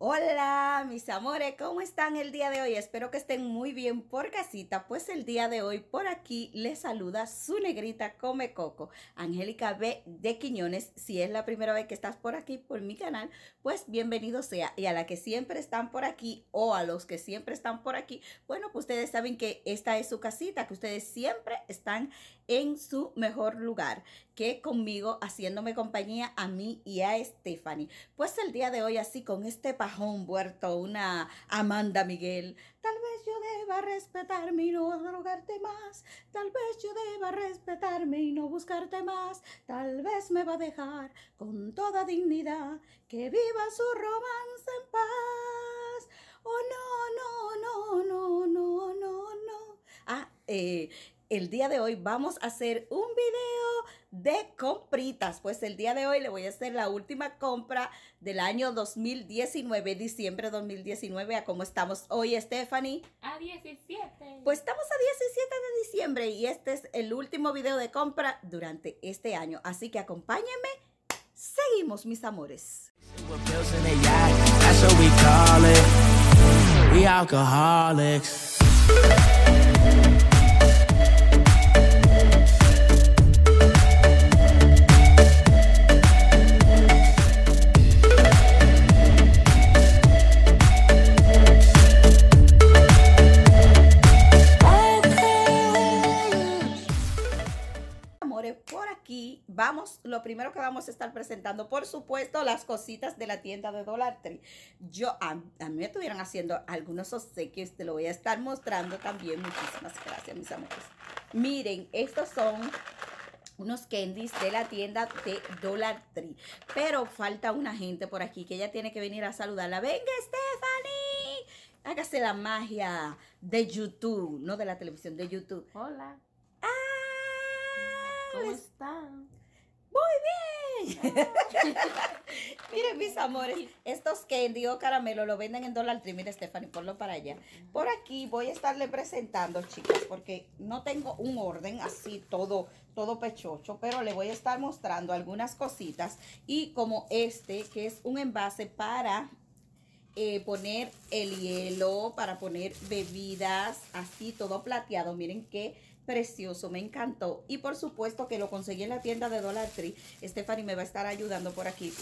Hola, mis amores, ¿cómo están el día de hoy? Espero que estén muy bien por casita, pues el día de hoy por aquí les saluda su negrita Come Coco, Angélica B de Quiñones. Si es la primera vez que estás por aquí, por mi canal, pues bienvenido sea. Y a la que siempre están por aquí o a los que siempre están por aquí, bueno, pues ustedes saben que esta es su casita, que ustedes siempre están en su mejor lugar que conmigo haciéndome compañía a mí y a Stephanie. Pues el día de hoy así con este pajón vuelto una Amanda Miguel, tal vez yo deba respetarme y no rogarte más, tal vez yo deba respetarme y no buscarte más, tal vez me va a dejar con toda dignidad que viva su romance en paz. Oh no, no, no, no, no, no, no. Ah, eh, el día de hoy vamos a hacer un video de compritas. Pues el día de hoy le voy a hacer la última compra del año 2019, diciembre 2019, a cómo estamos hoy, Stephanie. A 17. Pues estamos a 17 de diciembre y este es el último video de compra durante este año. Así que acompáñenme. Seguimos, mis amores. por aquí vamos, lo primero que vamos a estar presentando, por supuesto, las cositas de la tienda de Dollar Tree. Yo, a, mí me estuvieron haciendo algunos obsequios, te lo voy a estar mostrando también. Muchísimas gracias, mis amores. Miren, estos son unos candies de la tienda de Dollar Tree. Pero falta una gente por aquí que ella tiene que venir a saludarla. Venga, Stephanie. Hágase la magia de YouTube, no de la televisión, de YouTube. Hola. ¿Cómo pues, están? ¡Muy bien! Miren, mis amores, estos que o caramelo lo venden en Dollar Tree. Mira, Stephanie, ponlo para allá. Por aquí voy a estarle presentando, chicas, porque no tengo un orden así todo, todo pechocho, pero le voy a estar mostrando algunas cositas. Y como este, que es un envase para eh, poner el hielo, para poner bebidas, así todo plateado. Miren que precioso, me encantó. Y por supuesto que lo conseguí en la tienda de Dollar Tree. Stephanie me va a estar ayudando por aquí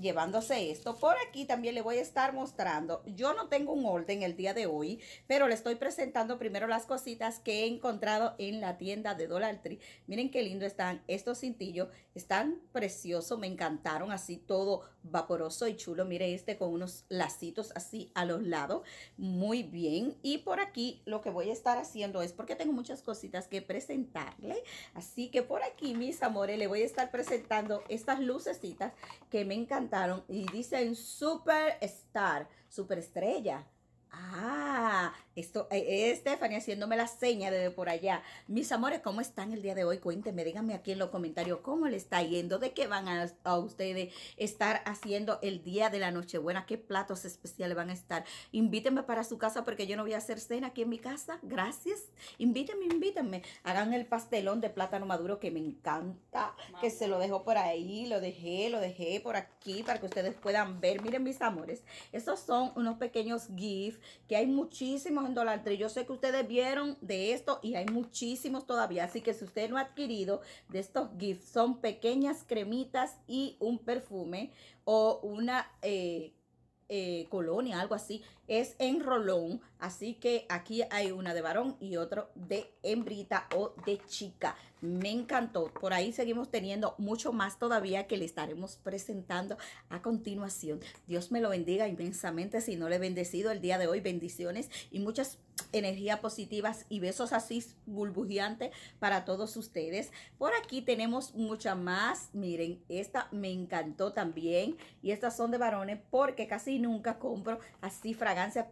llevándose esto. Por aquí también le voy a estar mostrando. Yo no tengo un orden el día de hoy, pero le estoy presentando primero las cositas que he encontrado en la tienda de Dollar Tree. Miren qué lindo están estos cintillos. Están preciosos, me encantaron así todo vaporoso y chulo. Mire este con unos lacitos así a los lados. Muy bien. Y por aquí lo que voy a estar haciendo es porque tengo muchas cositas que presentarle. Así que por aquí, mis amores, le voy a estar presentando estas lucecitas que me encantaron y dicen superstar, estrella. Ah, esto, es eh, eh, Stephanie haciéndome la seña desde por allá. Mis amores, ¿cómo están el día de hoy? Cuéntenme, díganme aquí en los comentarios cómo le está yendo, de qué van a, ustedes estar haciendo el día de la Nochebuena, qué platos especiales van a estar. Invítenme para su casa porque yo no voy a hacer cena aquí en mi casa. Gracias. Invítenme, invítenme. Hagan el pastelón de plátano maduro que me encanta, que se lo dejo por ahí, lo dejé, lo dejé por aquí para que ustedes puedan ver. Miren, mis amores, estos son unos pequeños gifs que hay muchísimos en Dollar Tree. Yo sé que ustedes vieron de esto y hay muchísimos todavía. Así que si usted no ha adquirido de estos gifts, son pequeñas cremitas y un perfume o una eh, eh, colonia, algo así es en rolón, así que aquí hay una de varón y otro de hembrita o de chica. Me encantó. Por ahí seguimos teniendo mucho más todavía que le estaremos presentando a continuación. Dios me lo bendiga inmensamente si no le he bendecido el día de hoy. Bendiciones y muchas energías positivas y besos así burbujeantes para todos ustedes. Por aquí tenemos mucha más. Miren, esta me encantó también y estas son de varones porque casi nunca compro así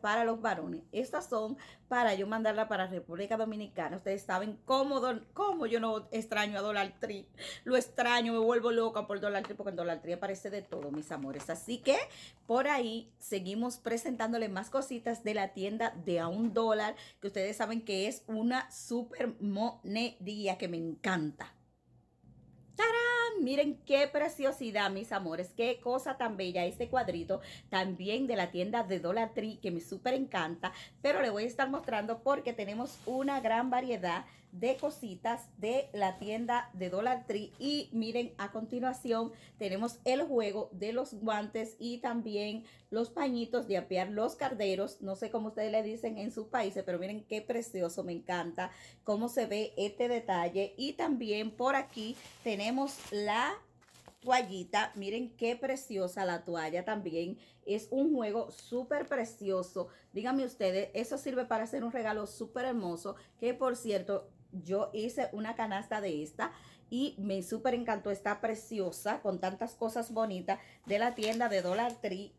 para los varones. Estas son para yo mandarla para República Dominicana. Ustedes saben cómo, cómo yo no extraño a Dollar Tree. Lo extraño, me vuelvo loca por Dollar Tree porque en Dollar Tree aparece de todo, mis amores. Así que por ahí seguimos presentándoles más cositas de la tienda de a un dólar, que ustedes saben que es una super monedilla que me encanta. ¡Tarán! Miren qué preciosidad, mis amores. Qué cosa tan bella este cuadrito. También de la tienda de Dollar Tree, que me súper encanta. Pero le voy a estar mostrando porque tenemos una gran variedad de cositas de la tienda de Dollar Tree. Y miren, a continuación tenemos el juego de los guantes y también los pañitos de apear los carderos. No sé cómo ustedes le dicen en sus países, pero miren qué precioso, me encanta cómo se ve este detalle. Y también por aquí tenemos la toallita. Miren qué preciosa la toalla también. Es un juego súper precioso. Díganme ustedes, eso sirve para hacer un regalo súper hermoso. Que por cierto, yo hice una canasta de esta y me super encantó, está preciosa con tantas cosas bonitas de la tienda de Dollar Tree.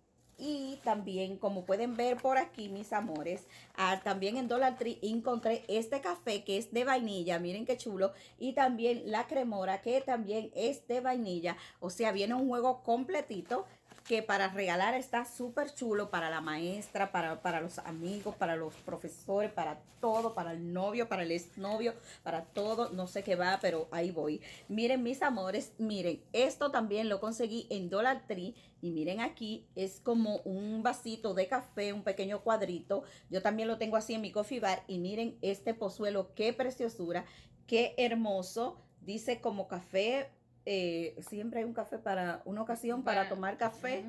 Y también, como pueden ver por aquí, mis amores, ah, también en Dollar Tree encontré este café que es de vainilla, miren qué chulo. Y también la cremora que también es de vainilla, o sea, viene un juego completito que para regalar está súper chulo para la maestra, para, los amigos, para los profesores, para todo, para el novio, para el exnovio, para todo, no sé qué va, pero ahí voy. Miren mis amores, miren, esto también lo conseguí en Dollar Tree y miren aquí, es como un vasito de café, un pequeño cuadrito. Yo también lo tengo así en mi coffee bar y miren este pozuelo, qué preciosura, qué hermoso. Dice como café eh, siempre hay un café para, una ocasión para, tomar café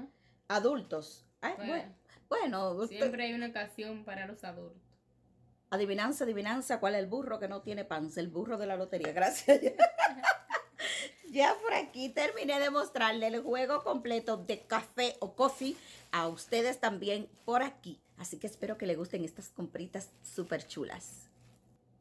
adultos. bueno, siempre hay una ocasión para los adultos. Adivinanza, adivinanza, ¿cuál es el burro que no tiene panza? El burro de la lotería, gracias. ya por aquí terminé de mostrarle el juego completo de café o coffee a ustedes también por aquí. Así que espero que les gusten estas compritas súper chulas.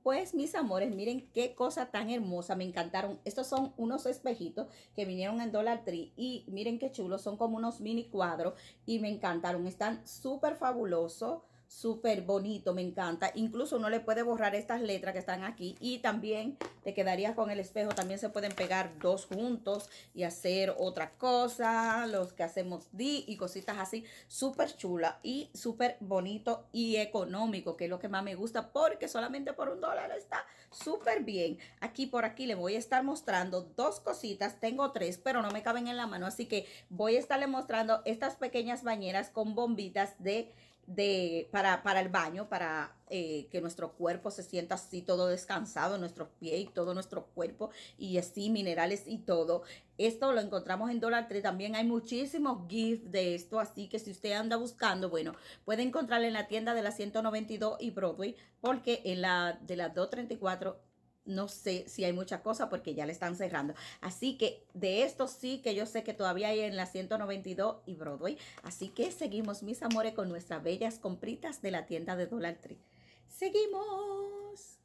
Pues mis amores, miren qué cosa tan hermosa, me encantaron. Estos son unos espejitos que vinieron en Dollar Tree y miren qué chulos, son como unos mini cuadros y me encantaron, están súper fabulosos súper bonito, me encanta. Incluso uno le puede borrar estas letras que están aquí y también te quedaría con el espejo. También se pueden pegar dos juntos y hacer otra cosa, los que hacemos di y cositas así. Súper chula y súper bonito y económico, que es lo que más me gusta porque solamente por un dólar está súper bien. Aquí por aquí le voy a estar mostrando dos cositas. Tengo tres, pero no me caben en la mano, así que voy a estarle mostrando estas pequeñas bañeras con bombitas de de, para, para el baño, para eh, que nuestro cuerpo se sienta así todo descansado, nuestro pies y todo nuestro cuerpo, y así minerales y todo. Esto lo encontramos en Dollar Tree. También hay muchísimos gifts de esto, así que si usted anda buscando, bueno, puede encontrarlo en la tienda de la 192 y Broadway, porque en la de las 234 no sé si hay mucha cosa porque ya le están cerrando. Así que de esto sí que yo sé que todavía hay en la 192 y Broadway. Así que seguimos, mis amores, con nuestras bellas compritas de la tienda de Dollar Tree. Seguimos.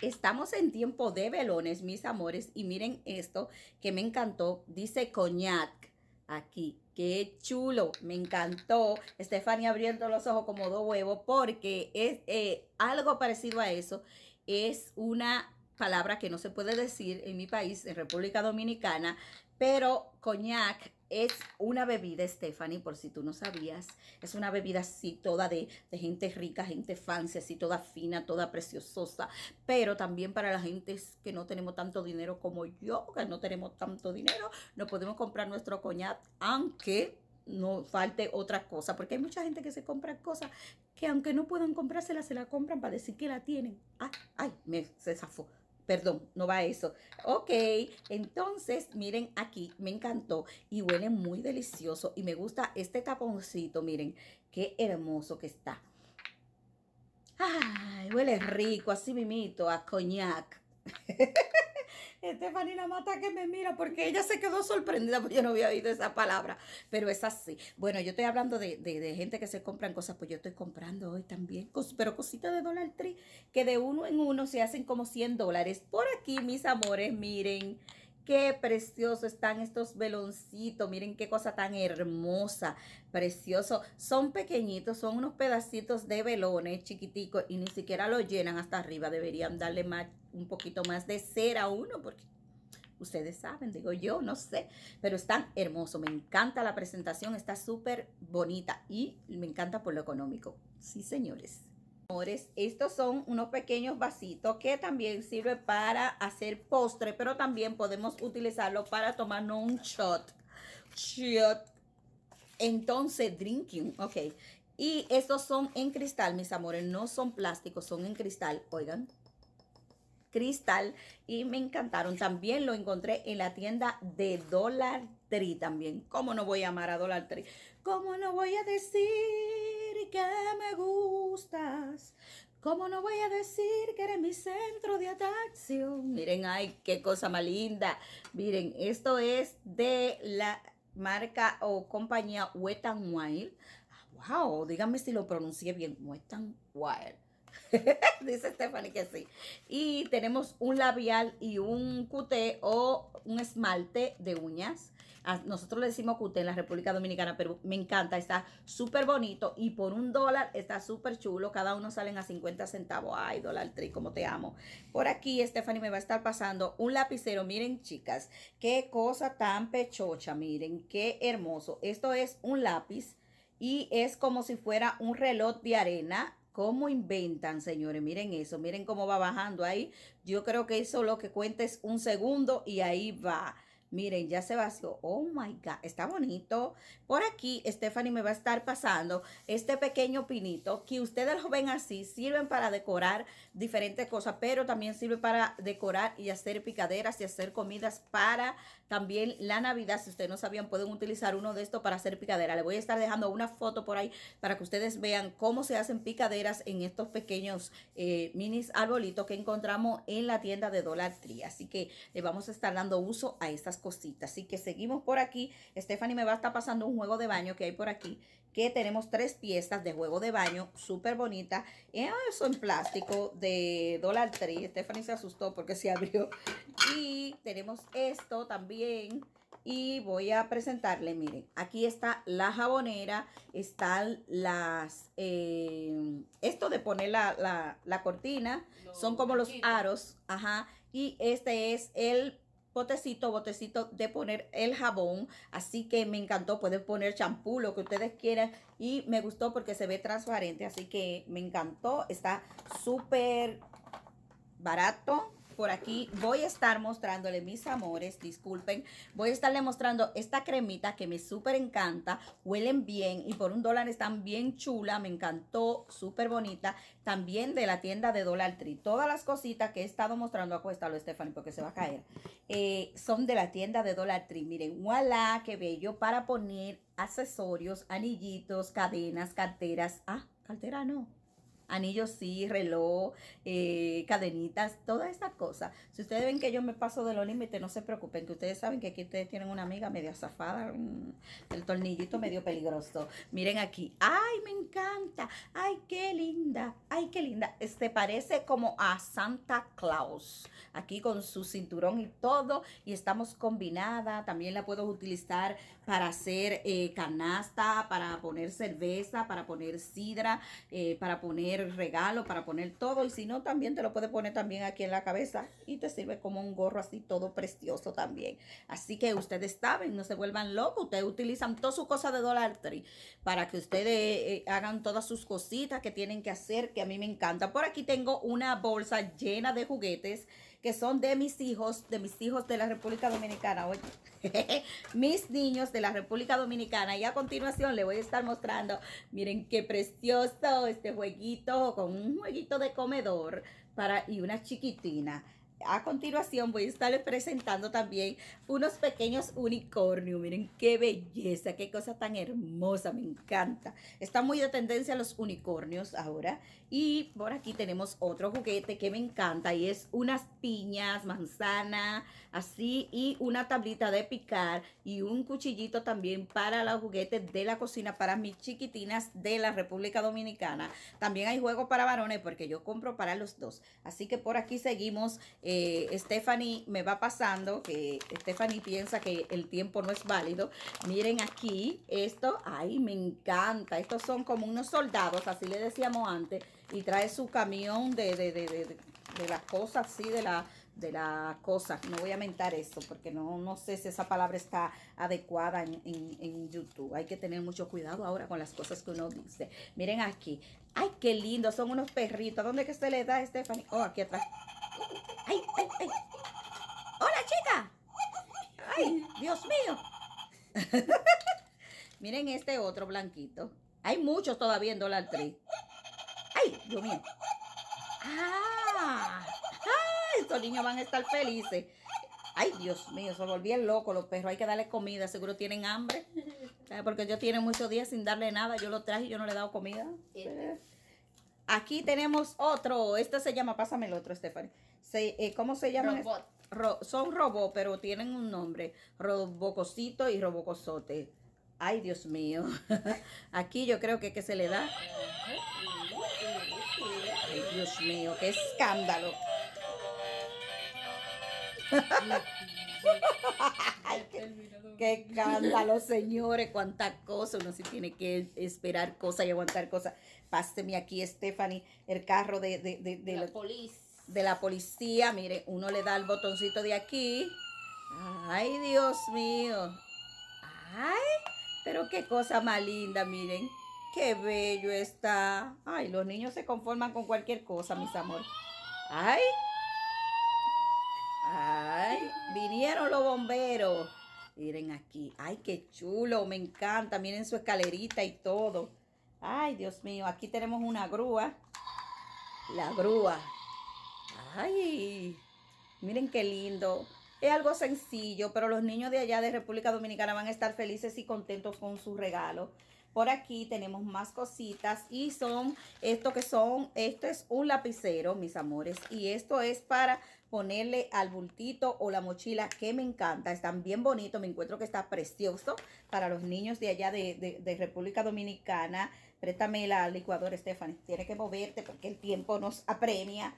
Estamos en tiempo de velones, mis amores. Y miren esto que me encantó. Dice coñac aquí. Qué chulo, me encantó. Estefania abriendo los ojos como dos huevos porque es eh, algo parecido a eso. Es una palabra que no se puede decir en mi país, en República Dominicana, pero coñac es una bebida, Stephanie, por si tú no sabías. Es una bebida así, toda de, gente rica, gente fancy, así, toda fina, toda preciososa. Pero también para la gente que no tenemos tanto dinero como yo, que no tenemos tanto dinero, no podemos comprar nuestro coñac, aunque no falte otra cosa. Porque hay mucha gente que se compra cosas que aunque no puedan comprárselas, se la compran para decir que la tienen. Ay, ah, ay, me se zafó. Perdón, no va eso. Ok, entonces miren aquí, me encantó y huele muy delicioso y me gusta este taponcito, miren, qué hermoso que está. Ay, huele rico, así mimito, a coñac. Estefanina la mata que me mira porque ella se quedó sorprendida porque yo no había oído esa palabra, pero es así. Bueno, yo estoy hablando de, de, de gente que se compran cosas, pues yo estoy comprando hoy también, pero cositas de Dollar Tree que de uno en uno se hacen como 100 dólares. Por aquí, mis amores, miren. Qué precioso están estos veloncitos. Miren qué cosa tan hermosa, precioso. Son pequeñitos, son unos pedacitos de velones chiquiticos y ni siquiera lo llenan hasta arriba. Deberían darle más, un poquito más de cera a uno porque ustedes saben, digo yo, no sé, pero están hermosos. Me encanta la presentación, está súper bonita y me encanta por lo económico. Sí, señores. Amores, estos son unos pequeños vasitos que también sirve para hacer postre, pero también podemos utilizarlo para tomarnos un shot. Shot. Entonces, drinking, ok. Y estos son en cristal, mis amores, no son plásticos, son en cristal, oigan. Cristal y me encantaron. También lo encontré en la tienda de Dollar Tree también. ¿Cómo no voy a amar a Dollar Tree? ¿Cómo no voy a decir? que me gustas. ¿Cómo no voy a decir que eres mi centro de atracción? Miren, ay, qué cosa más linda. Miren, esto es de la marca o compañía Wet n Wild. Ah, wow, díganme si lo pronuncié bien. Wet n Wild. Dice Stephanie que sí. Y tenemos un labial y un cuté o un esmalte de uñas. Nosotros le decimos cuté en la República Dominicana, pero me encanta, está súper bonito y por un dólar está súper chulo. Cada uno salen a 50 centavos. Ay, dólar tri, como te amo. Por aquí, Stephanie me va a estar pasando un lapicero. Miren, chicas, qué cosa tan pechocha. Miren, qué hermoso. Esto es un lápiz y es como si fuera un reloj de arena ¿Cómo inventan, señores? Miren eso, miren cómo va bajando ahí. Yo creo que eso lo que cuenta es un segundo y ahí va. Miren, ya se vació. Oh my God, está bonito. Por aquí, Stephanie me va a estar pasando este pequeño pinito que ustedes lo ven así, sirven para decorar diferentes cosas, pero también sirve para decorar y hacer picaderas y hacer comidas para también la Navidad. Si ustedes no sabían, pueden utilizar uno de estos para hacer picadera. le voy a estar dejando una foto por ahí para que ustedes vean cómo se hacen picaderas en estos pequeños eh, minis arbolitos que encontramos en la tienda de Dollar Tree. Así que le vamos a estar dando uso a estas cositas. Así que seguimos por aquí. Stephanie me va a estar pasando un juego de baño que hay por aquí que tenemos tres piezas de juego de baño súper bonitas. Eh, ah, son plástico de Dollar Tree. Stephanie se asustó porque se abrió. Y tenemos esto también. Y voy a presentarle, miren, aquí está la jabonera, están las, eh, esto de poner la, la, cortina, son como los aros, ajá, y este es el botecito, botecito de poner el jabón. Así que me encantó. Pueden poner champú, lo que ustedes quieran. Y me gustó porque se ve transparente. Así que me encantó. Está súper barato por aquí voy a estar mostrándole, mis amores, disculpen, voy a estarle mostrando esta cremita que me súper encanta, huelen bien y por un dólar están bien chula, me encantó, súper bonita, también de la tienda de Dollar Tree. Todas las cositas que he estado mostrando, acuéstalo Stephanie porque se va a caer, eh, son de la tienda de Dollar Tree. Miren, voilà, qué bello para poner accesorios, anillitos, cadenas, carteras, ah, cartera no anillos sí, reloj, eh, cadenitas, todas esas cosas. Si ustedes ven que yo me paso de los límites, no se preocupen, que ustedes saben que aquí ustedes tienen una amiga medio azafada. el tornillito medio peligroso. Miren aquí, ay, me encanta, ay, qué linda, ay, qué linda. Este parece como a Santa Claus, aquí con su cinturón y todo, y estamos combinada, también la puedo utilizar para hacer eh, canasta, para poner cerveza, para poner sidra, eh, para poner regalo, para poner todo. Y si no, también te lo puede poner también aquí en la cabeza y te sirve como un gorro así todo precioso también. Así que ustedes saben, no se vuelvan locos. Ustedes utilizan todas su cosa de Dollar Tree para que ustedes eh, hagan todas sus cositas que tienen que hacer, que a mí me encanta. Por aquí tengo una bolsa llena de juguetes que son de mis hijos, de mis hijos de la República Dominicana, oye, mis niños de la República Dominicana. Y a continuación le voy a estar mostrando, miren qué precioso este jueguito, con un jueguito de comedor para y una chiquitina a continuación voy a estarles presentando también unos pequeños unicornios. Miren qué belleza, qué cosa tan hermosa, me encanta. Está muy de tendencia los unicornios ahora. Y por aquí tenemos otro juguete que me encanta y es unas piñas, manzana, así y una tablita de picar y un cuchillito también para los juguetes de la cocina para mis chiquitinas de la República Dominicana. También hay juego para varones porque yo compro para los dos. Así que por aquí seguimos. Eh, Stephanie me va pasando, que Stephanie piensa que el tiempo no es válido. Miren aquí, esto, ay, me encanta. Estos son como unos soldados, así le decíamos antes, y trae su camión de, de, de, de las cosas así, de la de la cosa. No voy a mentar esto porque no, sé si esa palabra está adecuada en, YouTube. Hay que tener mucho cuidado ahora con las cosas que uno dice. Miren aquí. Ay, qué lindo. Son unos perritos. ¿Dónde que se le da, Stephanie? Oh, aquí atrás. Ay, ay, ay. Hola, chica. Ay, Dios mío. Miren este otro blanquito. Hay muchos todavía en Dollar Tree. Ay, Dios mío. Ah. Estos niños van a estar felices. Ay, Dios mío, se volvían locos los perros. Hay que darle comida, seguro tienen hambre. Porque ellos tienen muchos días sin darle nada. Yo lo traje y yo no le he dado comida. Aquí tenemos otro. Este se llama, pásame el otro, Stephanie. Eh, ¿Cómo se llama? Robot. son robots, pero tienen un nombre. Robocosito y robocosote. Ay, Dios mío. Aquí yo creo que, que se le da. Ay, Dios mío, qué escándalo. Ay, qué, señores, cuánta cosa. Uno sí tiene que esperar cosas y aguantar cosas. Páseme aquí, Stephanie, el carro de, de, de, la, de la policía. Mire, uno le da el botoncito de aquí. Ay, Dios mío. Ay, pero qué cosa más linda, miren. Qué bello está. Ay, los niños se conforman con cualquier cosa, mis amores. Ay. Ay, vinieron los bomberos. Miren aquí. Ay, qué chulo. Me encanta. Miren su escalerita y todo. Ay, Dios mío. Aquí tenemos una grúa. La grúa. Ay, miren qué lindo. Es algo sencillo, pero los niños de allá de República Dominicana van a estar felices y contentos con su regalo. Por aquí tenemos más cositas y son, esto que son, esto es un lapicero, mis amores. Y esto es para ponerle al bultito o la mochila que me encanta. Están bien bonitos, me encuentro que está precioso para los niños de allá de, República Dominicana. Préstame la licuadora, Stephanie. Tienes que moverte porque el tiempo nos apremia.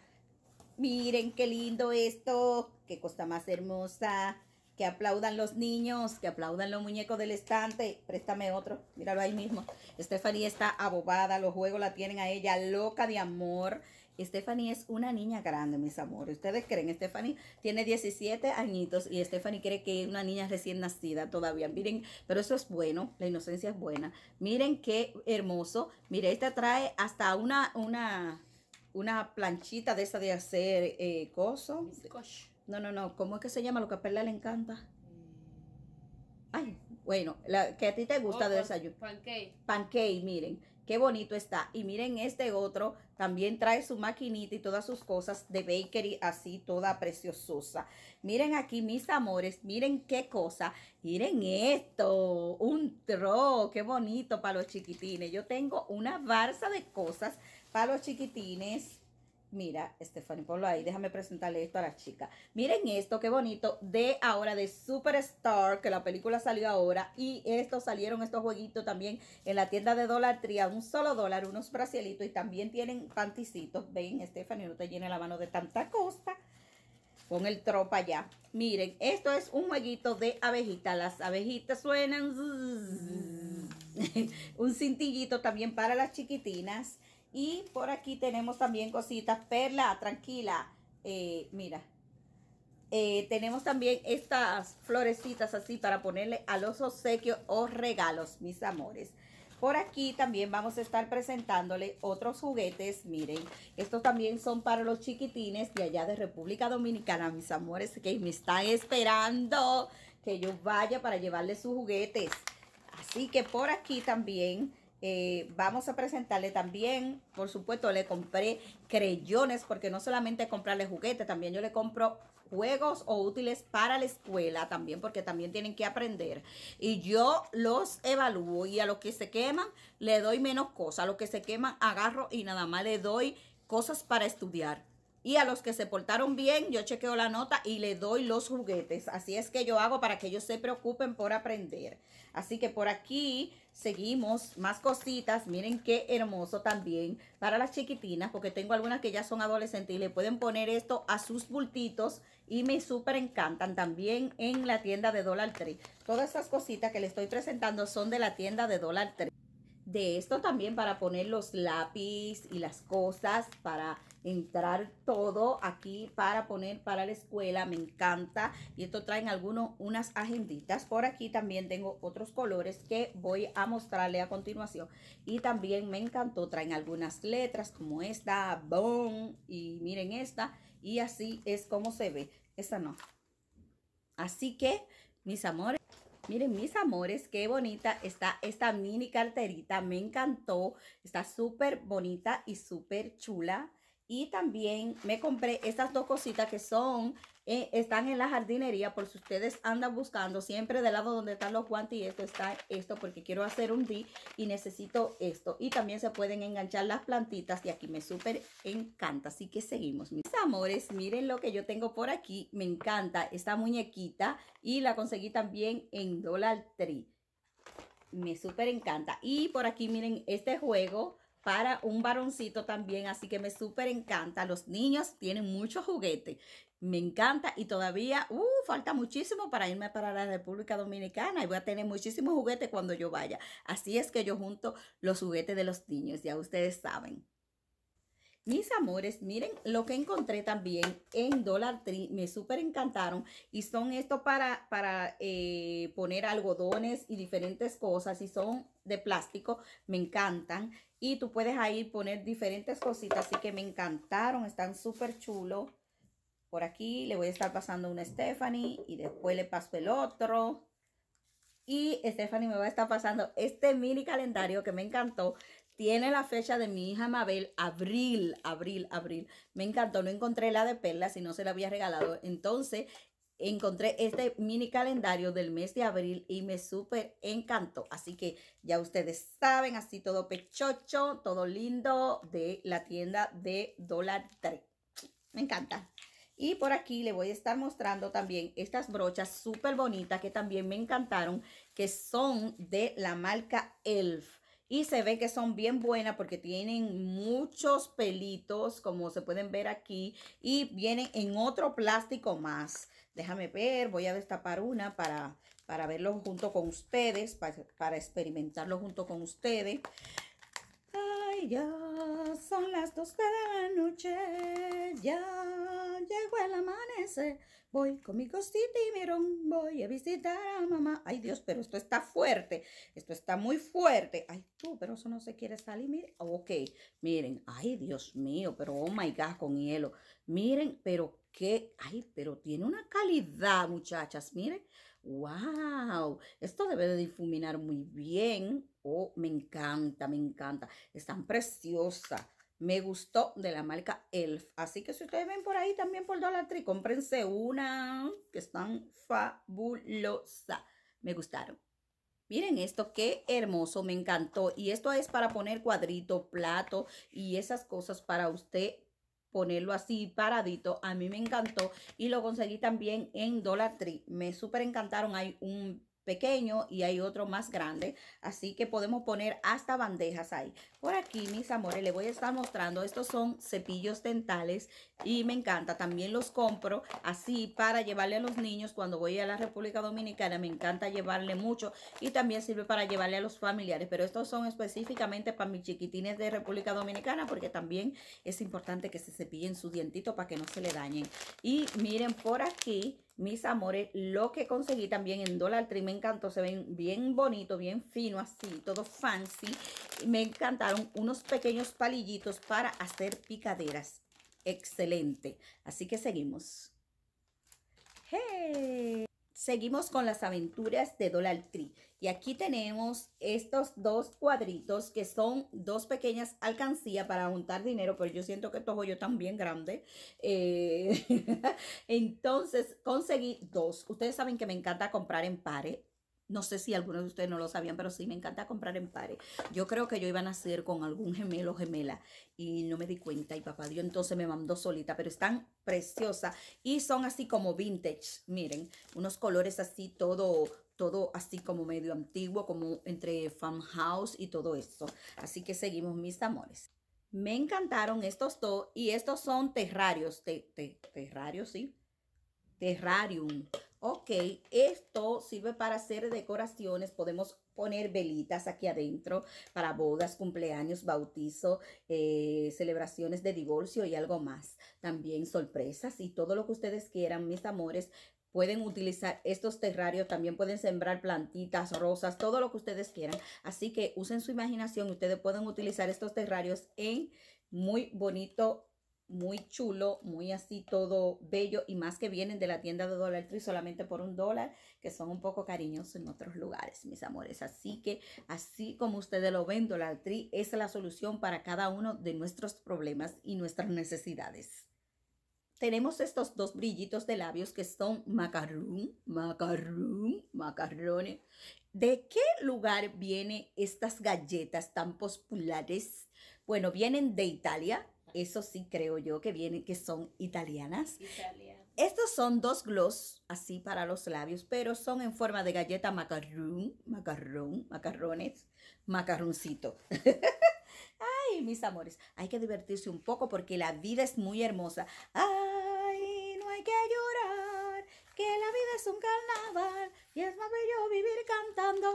Miren qué lindo esto, qué cosa más hermosa que aplaudan los niños, que aplaudan los muñecos del estante. Préstame otro, míralo ahí mismo. Stephanie está abobada, los juegos la tienen a ella loca de amor. Stephanie es una niña grande, mis amores. ¿Ustedes creen? Stephanie tiene 17 añitos y Stephanie cree que es una niña recién nacida todavía. Miren, pero eso es bueno, la inocencia es buena. Miren qué hermoso. Mire, esta trae hasta una, una, una planchita de esa de hacer eh, coso. No, no, no. ¿Cómo es que se llama lo que a Perla le encanta? Ay, bueno, ¿qué que a ti te gusta oh, de desayuno. Pancake. Pancake, miren, qué bonito está. Y miren este otro, también trae su maquinita y todas sus cosas de bakery así, toda preciososa. Miren aquí, mis amores, miren qué cosa. Miren esto, un tro, qué bonito para los chiquitines. Yo tengo una barza de cosas para los chiquitines Mira, Stephanie, ponlo ahí. Déjame presentarle esto a la chica. Miren esto, qué bonito. De ahora, de Superstar, que la película salió ahora. Y estos salieron, estos jueguitos también en la tienda de Dollar Tree. un solo dólar, unos bracielitos. Y también tienen panticitos. Ven, Stephanie, no te llene la mano de tanta costa. Con el tropa ya. Miren, esto es un jueguito de abejitas. Las abejitas suenan. un cintillito también para las chiquitinas y por aquí tenemos también cositas. Perla, tranquila. Eh, mira. Eh, tenemos también estas florecitas así para ponerle a los obsequios o regalos, mis amores. Por aquí también vamos a estar presentándole otros juguetes. Miren, estos también son para los chiquitines de allá de República Dominicana, mis amores, que me están esperando que yo vaya para llevarles sus juguetes. Así que por aquí también eh, vamos a presentarle también, por supuesto, le compré creyones, porque no solamente comprarle juguetes, también yo le compro juegos o útiles para la escuela también, porque también tienen que aprender. Y yo los evalúo y a los que se queman le doy menos cosas, a los que se queman agarro y nada más le doy cosas para estudiar. Y a los que se portaron bien, yo chequeo la nota y le doy los juguetes. Así es que yo hago para que ellos se preocupen por aprender. Así que por aquí seguimos más cositas. Miren qué hermoso también para las chiquitinas, porque tengo algunas que ya son adolescentes y le pueden poner esto a sus bultitos y me súper encantan también en la tienda de Dollar Tree. Todas estas cositas que le estoy presentando son de la tienda de Dollar Tree. De esto también para poner los lápices y las cosas para entrar todo aquí para poner para la escuela. Me encanta. Y esto traen algunos, unas agenditas. Por aquí también tengo otros colores que voy a mostrarle a continuación. Y también me encantó. Traen algunas letras como esta, bon, y miren esta. Y así es como se ve. Esta no. Así que, mis amores. Miren, mis amores, qué bonita está esta mini carterita. Me encantó. Está súper bonita y súper chula. Y también me compré estas dos cositas que son, eh, están en la jardinería, por si ustedes andan buscando, siempre del lado donde están los guantes y esto está esto, porque quiero hacer un D y necesito esto. Y también se pueden enganchar las plantitas y aquí me súper encanta, así que seguimos. Mis amores, miren lo que yo tengo por aquí, me encanta esta muñequita y la conseguí también en Dollar Tree. Me súper encanta. Y por aquí miren este juego para un varoncito también, así que me súper encanta. Los niños tienen mucho juguete, me encanta y todavía, uh, falta muchísimo para irme para la República Dominicana y voy a tener muchísimos juguetes cuando yo vaya. Así es que yo junto los juguetes de los niños, ya ustedes saben. Mis amores, miren lo que encontré también en Dollar Tree. Me súper encantaron. Y son estos para, para eh, poner algodones y diferentes cosas. Y son de plástico. Me encantan. Y tú puedes ahí poner diferentes cositas. Así que me encantaron. Están súper chulos. Por aquí le voy a estar pasando una Stephanie. Y después le paso el otro. Y Stephanie me va a estar pasando este mini calendario que me encantó. Tiene la fecha de mi hija Mabel, abril, abril, abril. Me encantó, no encontré la de perlas y no se la había regalado. Entonces, encontré este mini calendario del mes de abril y me súper encantó. Así que ya ustedes saben, así todo pechocho, todo lindo de la tienda de Dollar Tree. Me encanta. Y por aquí le voy a estar mostrando también estas brochas súper bonitas que también me encantaron, que son de la marca Elf. Y se ve que son bien buenas porque tienen muchos pelitos, como se pueden ver aquí, y vienen en otro plástico más. Déjame ver, voy a destapar una para, para verlo junto con ustedes, para, experimentarlo junto con ustedes. Ay, ya son las dos de la noche, ya llegó el amanecer. Voy con mi cosita y voy a visitar a mamá. Ay, Dios, pero esto está fuerte. Esto está muy fuerte. Ay, tú, pero eso no se quiere salir. Miren, ok, miren. Ay, Dios mío, pero oh my God, con hielo. Miren, pero qué, ay, pero tiene una calidad, muchachas, miren, wow, esto debe de difuminar muy bien, oh, me encanta, me encanta, es tan preciosa, me gustó de la marca ELF. Así que si ustedes ven por ahí también por Dollar Tree, cómprense una que están fabulosa. Me gustaron. Miren esto, qué hermoso, me encantó. Y esto es para poner cuadrito, plato y esas cosas para usted ponerlo así paradito. A mí me encantó y lo conseguí también en Dollar Tree. Me súper encantaron. Hay un pequeño y hay otro más grande. Así que podemos poner hasta bandejas ahí. Por aquí, mis amores, les voy a estar mostrando. Estos son cepillos dentales y me encanta. También los compro así para llevarle a los niños cuando voy a la República Dominicana. Me encanta llevarle mucho y también sirve para llevarle a los familiares. Pero estos son específicamente para mis chiquitines de República Dominicana porque también es importante que se cepillen su dientito para que no se le dañen. Y miren por aquí mis amores, lo que conseguí también en Dollar Tree, me encantó, se ven bien bonito, bien fino, así, todo fancy. Me encantaron unos pequeños palillitos para hacer picaderas. Excelente. Así que seguimos. ¡Hey! Seguimos con las aventuras de Dollar Tree. Y aquí tenemos estos dos cuadritos que son dos pequeñas alcancías para juntar dinero, pero yo siento que estos hoyos están bien grandes. Eh, entonces conseguí dos. Ustedes saben que me encanta comprar en pares no sé si algunos de ustedes no lo sabían, pero sí me encanta comprar en pares. Yo creo que yo iba a nacer con algún gemelo o gemela y no me di cuenta. Y papá Dios entonces me mandó solita, pero están preciosas y son así como vintage. Miren, unos colores así todo todo así como medio antiguo, como entre farmhouse y todo esto. Así que seguimos mis amores. Me encantaron estos dos y estos son terrarios, te, terrarios, sí, terrarium. Ok, esto sirve para hacer decoraciones. Podemos poner velitas aquí adentro para bodas, cumpleaños, bautizo, eh, celebraciones de divorcio y algo más. También sorpresas y todo lo que ustedes quieran, mis amores. Pueden utilizar estos terrarios, también pueden sembrar plantitas, rosas, todo lo que ustedes quieran. Así que usen su imaginación, ustedes pueden utilizar estos terrarios en muy bonito muy chulo, muy así todo bello y más que vienen de la tienda de Dollar Tree solamente por un dólar, que son un poco cariñosos en otros lugares, mis amores. Así que así como ustedes lo ven, Dollar Tree es la solución para cada uno de nuestros problemas y nuestras necesidades. Tenemos estos dos brillitos de labios que son macarrón, macarrón, macarrones. ¿De qué lugar vienen estas galletas tan populares? Bueno, vienen de Italia, eso sí creo yo que vienen, que son italianas. Estos son dos gloss, así para los labios, pero son en forma de galleta macarrón, macarrón, macarrones, macarroncito. Ay, mis amores, hay que divertirse un poco porque la vida es muy hermosa. Ay, no hay que llorar, que la vida es un carnaval y es más bello vivir cantando.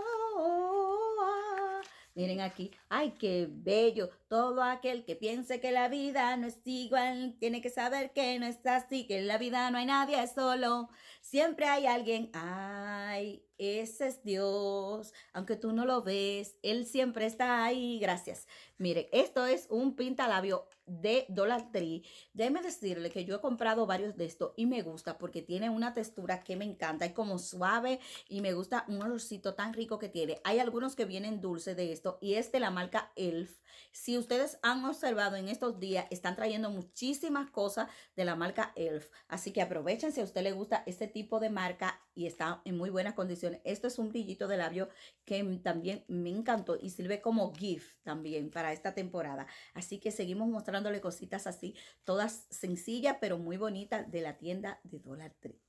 Miren aquí, ay, qué bello. Todo aquel que piense que la vida no es igual, tiene que saber que no es así, que en la vida no hay nadie solo. Siempre hay alguien, ay, ese es Dios, aunque tú no lo ves, Él siempre está ahí, gracias. Mire, esto es un pintalabio de Dollar Tree. Déjeme decirle que yo he comprado varios de estos y me gusta porque tiene una textura que me encanta, es como suave y me gusta un olorcito tan rico que tiene. Hay algunos que vienen dulce de esto y es de la marca Elf. Si ustedes han observado en estos días, están trayendo muchísimas cosas de la marca Elf. Así que aprovechen si a usted le gusta este tipo de marca y está en muy buenas condiciones. Esto es un brillito de labio que también me encantó y sirve como gift también para esta temporada. Así que seguimos mostrándole cositas así, todas sencillas pero muy bonitas de la tienda de Dollar Tree.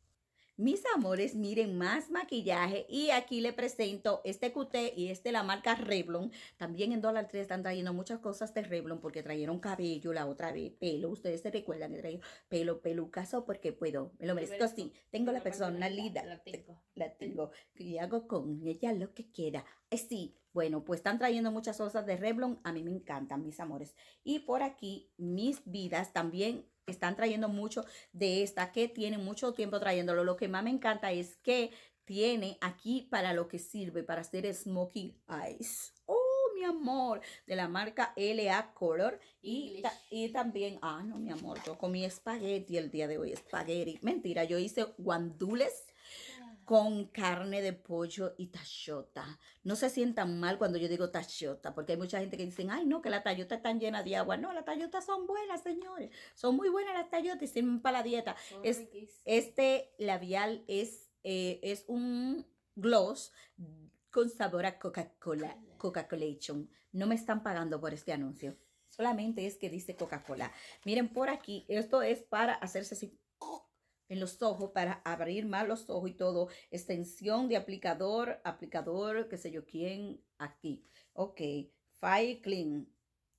Mis amores, miren más maquillaje y aquí le presento este cuté y este la marca Revlon. También en dólar 3 están trayendo muchas cosas de Revlon porque trajeron cabello la otra vez, pelo. Ustedes se recuerdan he trajeron pelo, pelucaso porque puedo, me lo merezco así. Tengo la persona personalidad. La tengo. La tengo. Y hago con ella lo que quiera. Eh, sí, bueno, pues están trayendo muchas cosas de Revlon. A mí me encantan, mis amores. Y por aquí, mis vidas también están trayendo mucho de esta, que tiene mucho tiempo trayéndolo. Lo que más me encanta es que tiene aquí para lo que sirve, para hacer smoking eyes. Oh, mi amor, de la marca LA Color. Y, y también, ah, no, mi amor, yo comí espagueti el día de hoy, espagueti. Mentira, yo hice guandules con carne de pollo y tachota. No se sientan mal cuando yo digo tachota, porque hay mucha gente que dicen, ay, no, que la tayota están llena de agua. No, las tachotas son buenas, señores. Son muy buenas las tachotas y sirven para la dieta. este labial es, eh, es un gloss con sabor a Coca-Cola, coca cola No me están pagando por este anuncio. Solamente es que dice Coca-Cola. Miren por aquí, esto es para hacerse en los ojos para abrir más los ojos y todo. Extensión de aplicador, aplicador, qué sé yo quién, aquí. Ok, Fire Clean.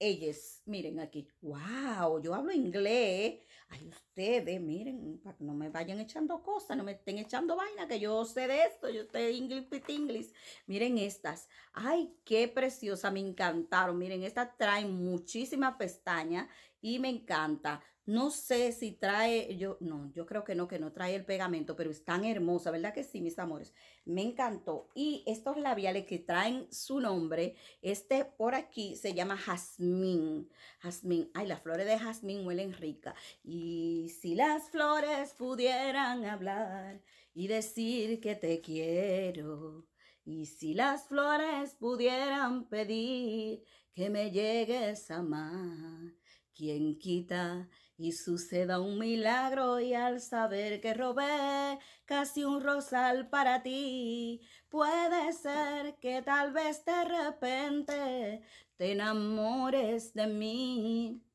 Ellas, miren aquí. ¡Wow! Yo hablo inglés. Ay, ustedes, miren, para que no me vayan echando cosas, no me estén echando vaina, que yo sé de esto, yo estoy inglés, Pit English. Miren estas. ¡Ay, qué preciosa! Me encantaron. Miren, estas traen muchísima pestaña y me encanta. No sé si trae, yo no, yo creo que no, que no trae el pegamento, pero es tan hermosa, ¿verdad que sí, mis amores? Me encantó. Y estos labiales que traen su nombre, este por aquí se llama jazmín. Jazmín, ay, las flores de jazmín huelen rica. Y si las flores pudieran hablar y decir que te quiero. Y si las flores pudieran pedir que me llegues a más ¿Quién quita y suceda un milagro y al saber que robé casi un rosal para ti, puede ser que tal vez de repente te enamores de mí.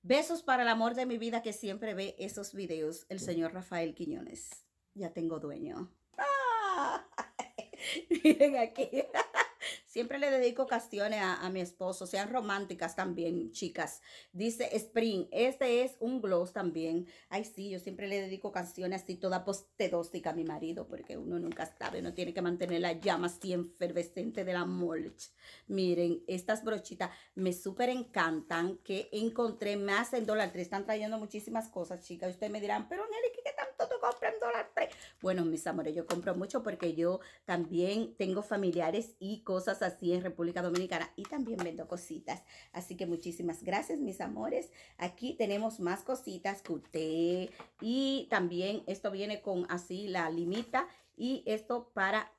Besos para el amor de mi vida que siempre ve esos videos, el señor Rafael Quiñones. Ya tengo dueño. Miren aquí. Siempre le dedico canciones a, mi esposo, sean románticas también, chicas. Dice Spring, este es un gloss también. Ay, sí, yo siempre le dedico canciones así, toda postedóstica a mi marido, porque uno nunca sabe, uno tiene que mantener la llama así de la mulch. Miren, estas brochitas me súper encantan, que encontré más en Dollar Tree. Están trayendo muchísimas cosas, chicas. ustedes me dirán, pero Nelly, ¿qué tal? tú compras en Bueno, mis amores, yo compro mucho porque yo también tengo familiares y cosas así en República Dominicana y también vendo cositas. Así que muchísimas gracias, mis amores. Aquí tenemos más cositas que usted y también esto viene con así la limita y esto para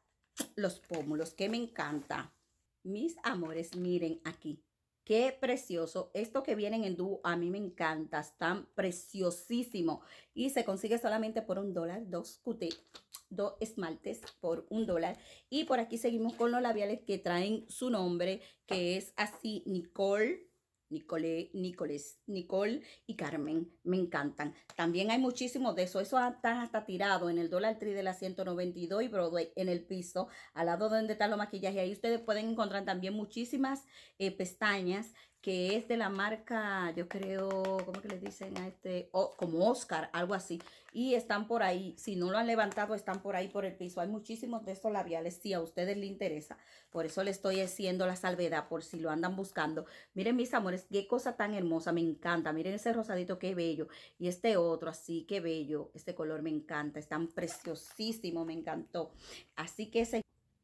los pómulos que me encanta. Mis amores, miren aquí Qué precioso. Esto que vienen en dúo a mí me encanta. Están preciosísimo. Y se consigue solamente por un dólar. Dos cuté, dos esmaltes por un dólar. Y por aquí seguimos con los labiales que traen su nombre, que es así Nicole Nicole, Nicoles, Nicole y Carmen. Me encantan. También hay muchísimos de eso. Eso está hasta tirado en el Dollar Tree de la 192 y Broadway en el piso, al lado donde están los maquillajes. Ahí ustedes pueden encontrar también muchísimas eh, pestañas que es de la marca, yo creo, ¿cómo que le dicen a este? como Oscar, algo así. Y están por ahí, si no lo han levantado, están por ahí por el piso. Hay muchísimos de estos labiales, si a ustedes les interesa. Por eso les estoy haciendo la salvedad, por si lo andan buscando. Miren, mis amores, qué cosa tan hermosa, me encanta. Miren ese rosadito, qué bello. Y este otro, así, qué bello. Este color me encanta, es tan preciosísimo, me encantó. Así que ese...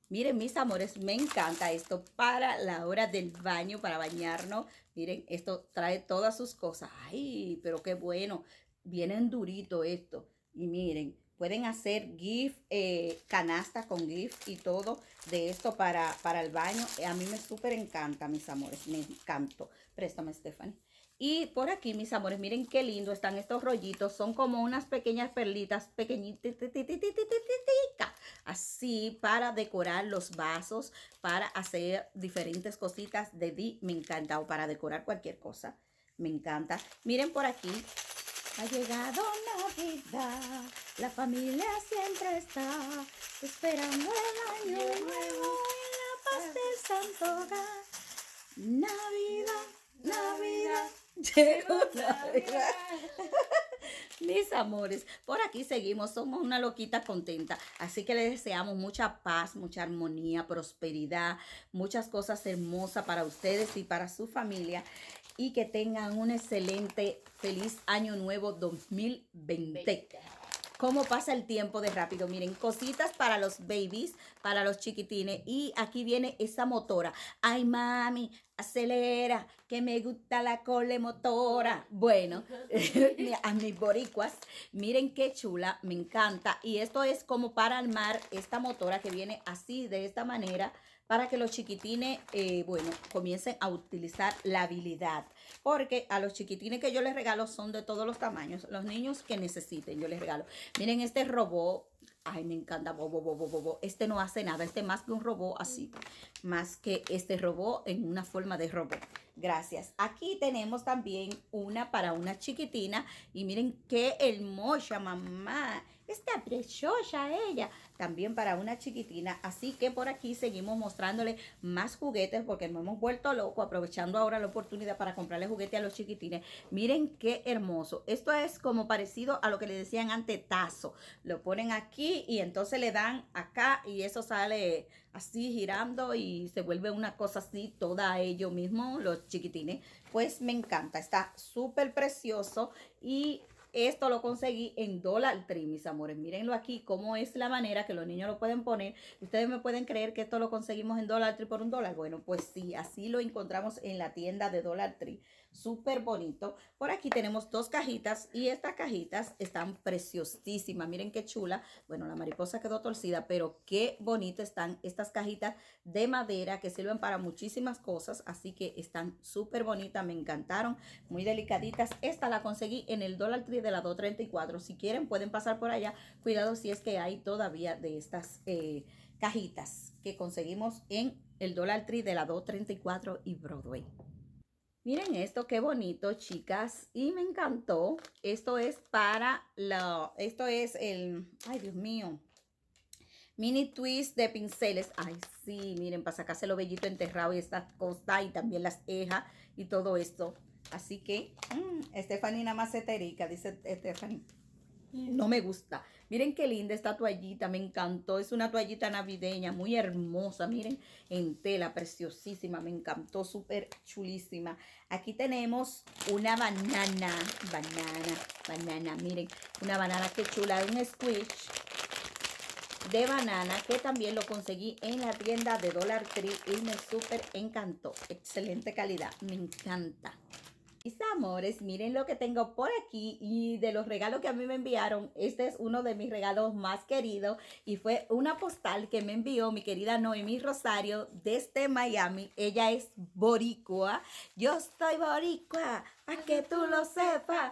Miren, mis amores, me encanta esto para la hora del baño, para bañarnos. Miren, esto trae todas sus cosas. ¡Ay, pero qué bueno! Vienen durito esto. Y miren, pueden hacer GIF, eh, canasta con GIF y todo de esto para, para el baño. A mí me súper encanta, mis amores, me encantó. Préstame, Stephanie. Y por aquí, mis amores, miren qué lindo están estos rollitos. Son como unas pequeñas perlitas, pequeñitas, así para decorar los vasos, para hacer diferentes cositas de di. Me encanta, o para decorar cualquier cosa. Me encanta. Miren por aquí. Ha llegado Navidad, la familia siempre está esperando el año nuevo y la paz santo hogar. Navidad, Navidad. Mis amores, por aquí seguimos, somos una loquita contenta, así que les deseamos mucha paz, mucha armonía, prosperidad, muchas cosas hermosas para ustedes y para su familia y que tengan un excelente, feliz año nuevo 2020. Cómo pasa el tiempo de rápido. Miren, cositas para los babies, para los chiquitines. Y aquí viene esa motora. Ay, mami, acelera, que me gusta la cole motora. Bueno, a mis boricuas, miren qué chula, me encanta. Y esto es como para armar esta motora que viene así, de esta manera, para que los chiquitines, eh, bueno, comiencen a utilizar la habilidad. Porque a los chiquitines que yo les regalo son de todos los tamaños, los niños que necesiten, yo les regalo. Miren este robot Ay, me encanta. Bo, bo, bo, este no hace nada. Este más que un robot así. Más que este robot en una forma de robot. Gracias. Aquí tenemos también una para una chiquitina. Y miren qué hermosa, mamá. Está preciosa ella. También para una chiquitina. Así que por aquí seguimos mostrándole más juguetes porque nos hemos vuelto loco aprovechando ahora la oportunidad para comprarle juguete a los chiquitines. Miren qué hermoso. Esto es como parecido a lo que le decían antes tazo. Lo ponen aquí y entonces le dan acá y eso sale así girando y se vuelve una cosa así toda ello mismo. los chiquitines. Pues me encanta. Está súper precioso y esto lo conseguí en Dollar Tree, mis amores. Mírenlo aquí, cómo es la manera que los niños lo pueden poner. Ustedes me pueden creer que esto lo conseguimos en Dollar Tree por un dólar. Bueno, pues sí, así lo encontramos en la tienda de Dollar Tree súper bonito. Por aquí tenemos dos cajitas y estas cajitas están preciosísimas. Miren qué chula. Bueno, la mariposa quedó torcida, pero qué bonito están estas cajitas de madera que sirven para muchísimas cosas. Así que están súper bonitas, me encantaron, muy delicaditas. Esta la conseguí en el Dollar Tree de la 234. Si quieren pueden pasar por allá. Cuidado si es que hay todavía de estas eh, cajitas que conseguimos en el Dollar Tree de la 234 y Broadway. Miren esto, qué bonito, chicas. Y me encantó. Esto es para la... Esto es el... Ay, Dios mío. Mini twist de pinceles. Ay, sí, miren, para sacarse lo bellito enterrado y estas cosas. Y también las cejas y todo esto. Así que, Estefanina mm, Stephanie más dice Stephanie. No me gusta. Miren qué linda esta toallita, me encantó. Es una toallita navideña, muy hermosa, miren, en tela, preciosísima, me encantó, súper chulísima. Aquí tenemos una banana, banana, banana, miren, una banana que chula, un squish de banana que también lo conseguí en la tienda de Dollar Tree y me súper encantó. Excelente calidad, me encanta. Mis amores, miren lo que tengo por aquí y de los regalos que a mí me enviaron, este es uno de mis regalos más queridos y fue una postal que me envió mi querida Noemí Rosario desde Miami. Ella es boricua. Yo estoy boricua, para que tú lo sepas.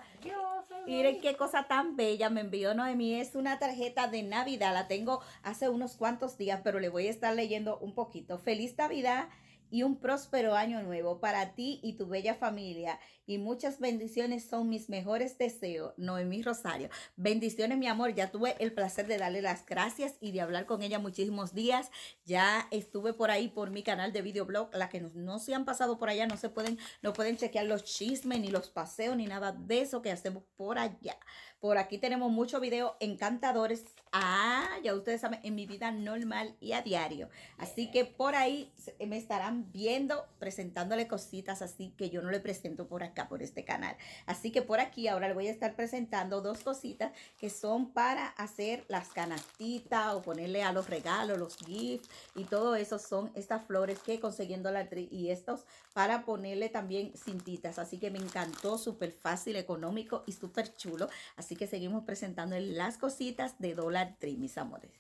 Miren qué cosa tan bella me envió Noemí. Es una tarjeta de Navidad. La tengo hace unos cuantos días, pero le voy a estar leyendo un poquito. Feliz Navidad y un próspero año nuevo para ti y tu bella familia y muchas bendiciones son mis mejores deseos. Noemí Rosario. Bendiciones, mi amor. Ya tuve el placer de darle las gracias y de hablar con ella muchísimos días. Ya estuve por ahí por mi canal de videoblog. Las que no, se han pasado por allá no se pueden, no pueden chequear los chismes, ni los paseos, ni nada de eso que hacemos por allá. Por aquí tenemos muchos videos encantadores. Ah, ya ustedes saben, en mi vida normal y a diario. Así que por ahí me estarán viendo presentándole cositas así que yo no le presento por aquí por este canal. Así que por aquí ahora le voy a estar presentando dos cositas que son para hacer las canastitas o ponerle a los regalos, los gifts y todo eso son estas flores que en la Tree y estos para ponerle también cintitas. Así que me encantó, súper fácil, económico y súper chulo. Así que seguimos presentando las cositas de Dollar Tree, mis amores.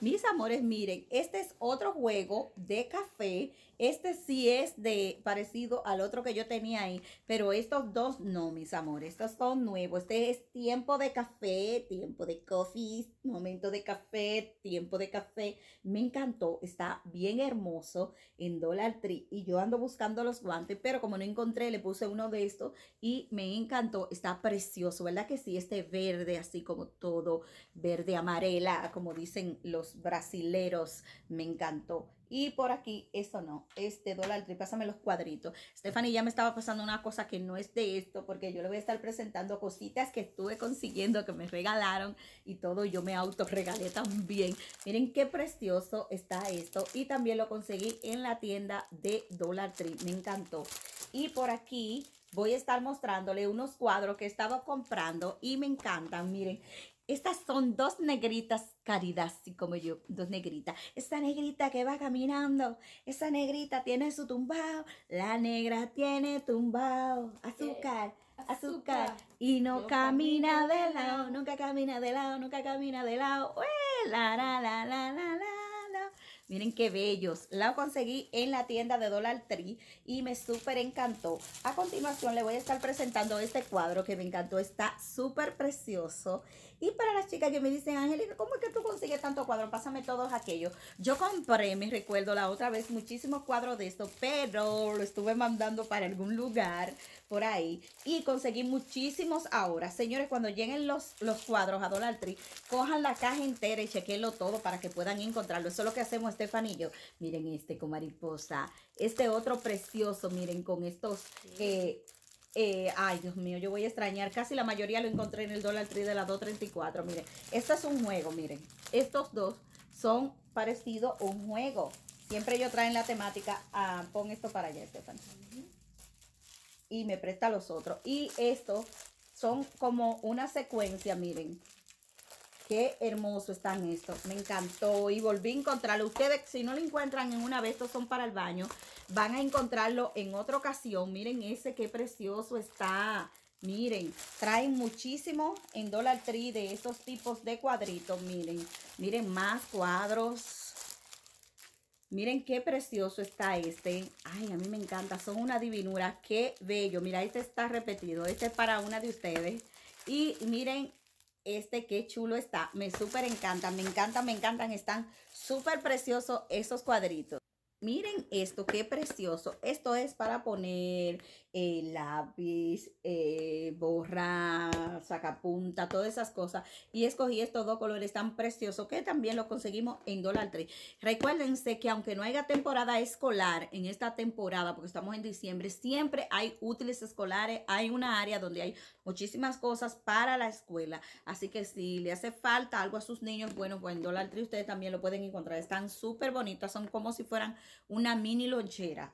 Mis amores, miren, este es otro juego de café este sí es de parecido al otro que yo tenía ahí, pero estos dos no, mis amores, estos son nuevos. Este es tiempo de café, tiempo de coffee, momento de café, tiempo de café. Me encantó, está bien hermoso en Dollar Tree y yo ando buscando los guantes, pero como no encontré, le puse uno de estos y me encantó, está precioso, ¿verdad que sí? Este verde así como todo verde amarela, como dicen los brasileros, me encantó. Y por aquí, eso no, este Dollar Tree. Pásame los cuadritos. Stephanie ya me estaba pasando una cosa que no es de esto, porque yo le voy a estar presentando cositas que estuve consiguiendo, que me regalaron y todo. Yo me autorregalé también. Miren qué precioso está esto. Y también lo conseguí en la tienda de Dollar Tree. Me encantó. Y por aquí voy a estar mostrándole unos cuadros que estaba comprando y me encantan. Miren, estas son dos negritas caridad, así como yo, dos negritas. Esta negrita que va caminando, esa negrita tiene su tumbao, la negra tiene tumbao, azúcar. Azúcar. y no, camina, de, lado, nunca camina de lado, nunca camina de lado. la, la, la, la, Miren qué bellos. La conseguí en la tienda de Dollar Tree y me súper encantó. A continuación le voy a estar presentando este cuadro que me encantó. Está súper precioso. Y para las chicas que me dicen, Angelina, ¿cómo es que tú consigues tanto cuadro? Pásame todos aquellos. Yo compré, me recuerdo la otra vez, muchísimos cuadros de esto, pero lo estuve mandando para algún lugar por ahí y conseguí muchísimos ahora. Señores, cuando lleguen los, los cuadros a Dollar Tree, cojan la caja entera y chequenlo todo para que puedan encontrarlo. Eso es lo que hacemos Estefanillo. Miren este con mariposa. Este otro precioso, miren, con estos... Eh, eh, ay, Dios mío, yo voy a extrañar. Casi la mayoría lo encontré en el Dollar tree de la 234. Miren, este es un juego, miren. Estos dos son parecidos a un juego. Siempre yo traen la temática. Ah, pon esto para allá, Estefan. Y me presta los otros. Y estos son como una secuencia, miren. Qué hermoso están estos. Me encantó y volví a encontrarlo. Ustedes, si no lo encuentran en una vez, estos son para el baño. Van a encontrarlo en otra ocasión. Miren ese, qué precioso está. Miren, traen muchísimo en Dollar Tree de estos tipos de cuadritos. Miren, miren más cuadros. Miren qué precioso está este. Ay, a mí me encanta. Son una divinura. Qué bello. Mira, este está repetido. Este es para una de ustedes. Y miren este qué chulo está. Me súper encanta, me encanta, me encantan. Están súper preciosos esos cuadritos. Miren esto, qué precioso. Esto es para poner lápiz, eh, borra, sacapunta, todas esas cosas. Y escogí estos dos colores tan preciosos que también los conseguimos en Dollar Tree. Recuérdense que aunque no haya temporada escolar en esta temporada, porque estamos en diciembre, siempre hay útiles escolares. Hay una área donde hay muchísimas cosas para la escuela. Así que si le hace falta algo a sus niños, bueno, pues en Dollar Tree ustedes también lo pueden encontrar. Están súper bonitas, son como si fueran una mini lonchera.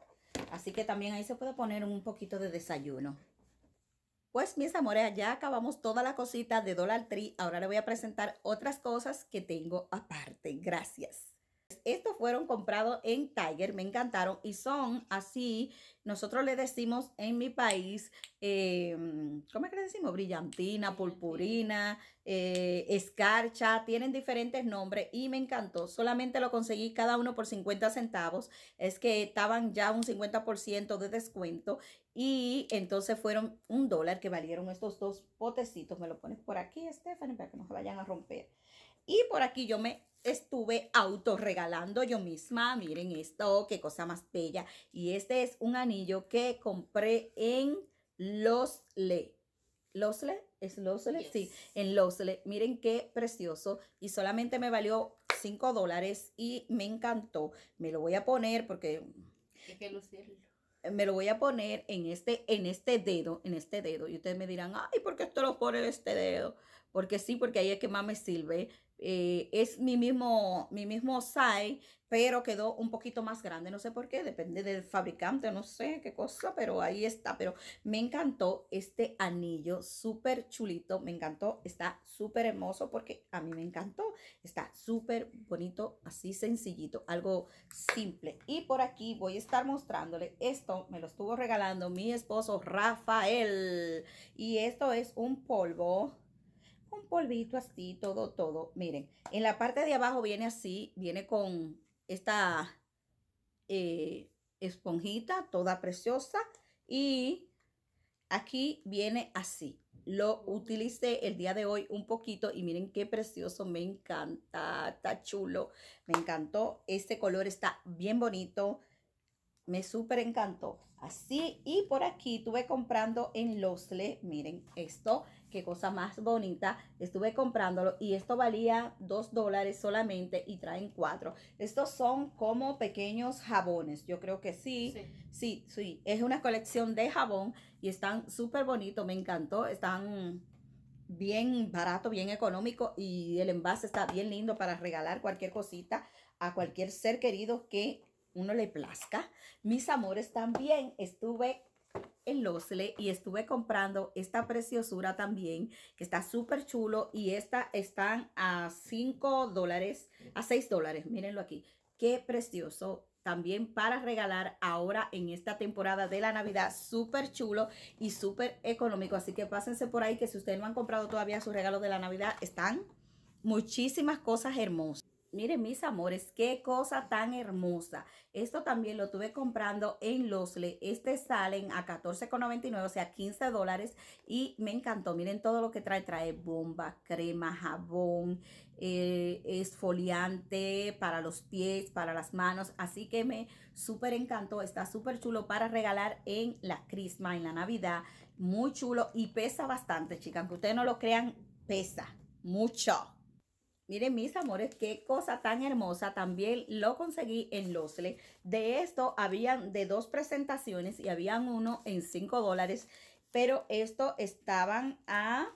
Así que también ahí se puede poner un poquito de desayuno. Pues mis amores, ya acabamos toda la cosita de Dollar Tree. Ahora le voy a presentar otras cosas que tengo aparte. Gracias. Estos fueron comprados en Tiger, me encantaron y son así, nosotros le decimos en mi país, em, ¿cómo es que le decimos? Brillantina, purpurina, eh, escarcha, tienen diferentes nombres y me encantó. Solamente lo conseguí cada uno por 50 centavos, es que estaban ya un 50% de descuento y entonces fueron un dólar que valieron estos dos potecitos. Me lo pones por aquí, Stephanie, para que no se vayan a romper. Y por aquí yo me estuve autorregalando yo misma. Miren esto, qué cosa más bella. Y este es un anillo que compré en los le ¿Es los le Sí, en le Miren qué precioso. Y solamente me valió 5 dólares y me encantó. Me lo voy a poner porque... me lo voy a poner en este, en este dedo, en este dedo. Y ustedes me dirán, ay, ¿por qué esto lo pone en este dedo? Porque sí, porque ahí es que más me sirve. Eh, es mi mismo, mi mismo size, pero quedó un poquito más grande, no sé por qué, depende del fabricante, no sé qué cosa, pero ahí está, pero me encantó este anillo, súper chulito, me encantó, está súper hermoso porque a mí me encantó, está súper bonito, así sencillito, algo simple. Y por aquí voy a estar mostrándole, esto me lo estuvo regalando mi esposo Rafael, y esto es un polvo, un polvito así, todo, todo. Miren, en la parte de abajo viene así, viene con esta eh, esponjita toda preciosa y aquí viene así. Lo utilicé el día de hoy un poquito y miren qué precioso, me encanta, está chulo, me encantó. Este color está bien bonito, me súper encantó. Así y por aquí tuve comprando en Losle, miren esto, qué cosa más bonita. Estuve comprándolo y esto valía 2 dólares solamente y traen cuatro Estos son como pequeños jabones. Yo creo que sí. Sí, sí. Es una colección de jabón y están súper bonitos. Me encantó. Están bien barato, bien económico y el envase está bien lindo para regalar cualquier cosita a cualquier ser querido que uno le plazca. Mis amores, también estuve en Losle y estuve comprando esta preciosura también, que está súper chulo y esta están a 5 dólares, a 6 dólares, mírenlo aquí. Qué precioso también para regalar ahora en esta temporada de la Navidad, súper chulo y súper económico. Así que pásense por ahí que si ustedes no han comprado todavía sus regalos de la Navidad, están muchísimas cosas hermosas. Miren, mis amores, qué cosa tan hermosa. Esto también lo tuve comprando en Losle. Este salen a $14,99, o sea, 15 dólares. Y me encantó. Miren todo lo que trae. Trae bomba, crema, jabón, eh, esfoliante para los pies, para las manos. Así que me súper encantó. Está súper chulo para regalar en la crisma, en la Navidad. Muy chulo y pesa bastante, chicas. Que ustedes no lo crean, pesa mucho. Miren, mis amores, qué cosa tan hermosa. También lo conseguí en Losle. De esto habían de dos presentaciones y habían uno en 5 dólares. Pero esto estaban a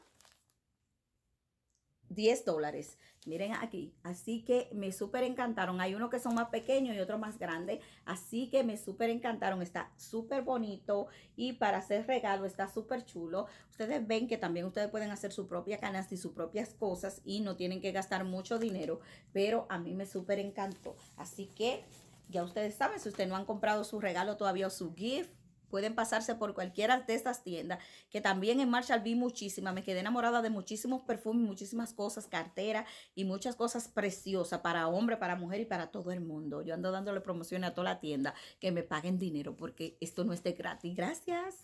10 dólares. Miren aquí. Así que me súper encantaron. Hay uno que son más pequeños y otro más grande, Así que me súper encantaron. Está súper bonito y para hacer regalo está súper chulo. Ustedes ven que también ustedes pueden hacer su propia canasta y sus propias cosas y no tienen que gastar mucho dinero. Pero a mí me súper encantó. Así que ya ustedes saben, si ustedes no han comprado su regalo todavía o su gift, Pueden pasarse por cualquiera de estas tiendas, que también en Marshall vi muchísimas. Me quedé enamorada de muchísimos perfumes, muchísimas cosas, cartera y muchas cosas preciosas para hombre, para mujer y para todo el mundo. Yo ando dándole promoción a toda la tienda, que me paguen dinero porque esto no esté gratis. Gracias.